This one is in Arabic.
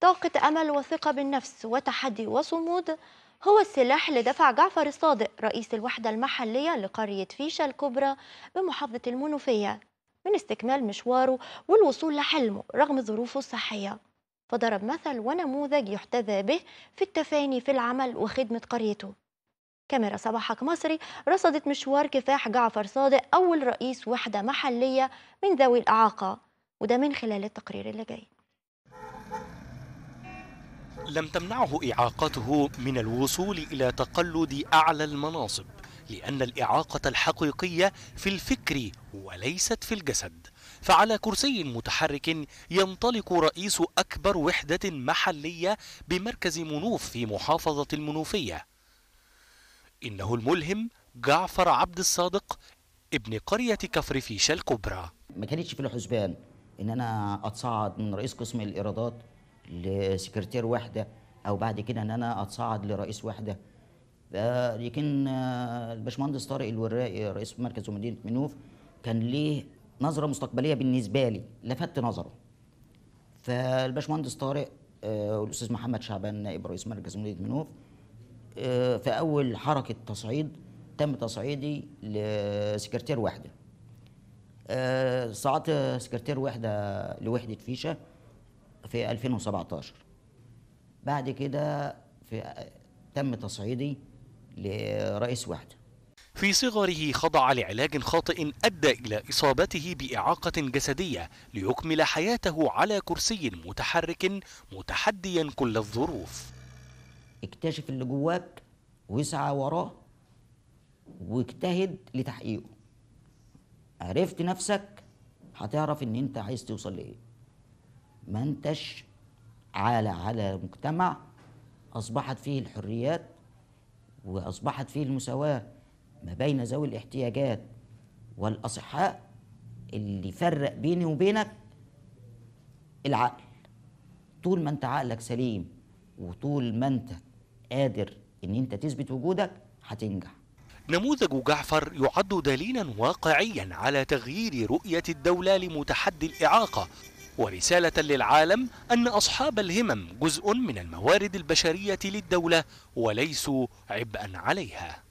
طاقة أمل وثقة بالنفس وتحدي وصمود هو السلاح اللي دفع جعفر الصادق رئيس الوحدة المحلية لقرية فيشة الكبرى بمحافظة المنوفية من استكمال مشواره والوصول لحلمه رغم ظروفه الصحية فضرب مثل ونموذج يحتذى به في التفاني في العمل وخدمة قريته كاميرا صباحك مصري رصدت مشوار كفاح جعفر صادق أول رئيس وحدة محلية من ذوي الإعاقة وده من خلال التقرير اللي جاي لم تمنعه إعاقته من الوصول إلى تقلد أعلى المناصب لأن الإعاقة الحقيقية في الفكر وليست في الجسد فعلى كرسي متحرك ينطلق رئيس أكبر وحدة محلية بمركز منوف في محافظة المنوفية إنه الملهم جعفر عبد الصادق ابن قرية كفر فيشة الكبرى ما كانتش في الحسبان إن أنا أتصعد من رئيس قسم الإيرادات لسكرتير وحده او بعد كده ان انا اتصعد لرئيس وحده لكن آه، الباشمهندس طارق الوراقي رئيس مركز مدينه منوف كان ليه نظره مستقبليه بالنسبه لي لفت نظره فالباشمهندس طارق آه، والاستاذ محمد شعبان نائب رئيس مركز مدينه منوف آه، في اول حركه تصعيد تم تصعيدي لسكرتير وحده صعدت سكرتير وحده لوحده فيشه في 2017 بعد كده في تم تصعيدي لرئيس وحده في صغره خضع لعلاج خاطئ ادى الى اصابته باعاقه جسديه ليكمل حياته على كرسي متحرك متحديا كل الظروف اكتشف اللي جواك واسعى وراه واجتهد لتحقيقه عرفت نفسك هتعرف ان انت عايز توصل لايه ما انتش على على مجتمع أصبحت فيه الحريات وأصبحت فيه المساواة ما بين ذوي الاحتياجات والأصحاء اللي يفرق بيني وبينك العقل طول ما انت عقلك سليم وطول ما انت قادر ان انت تثبت وجودك هتنجح نموذج جعفر يعد دليلا واقعيا على تغيير رؤية الدولة لمتحدي الإعاقة ورسالة للعالم أن أصحاب الهمم جزء من الموارد البشرية للدولة وليسوا عبئا عليها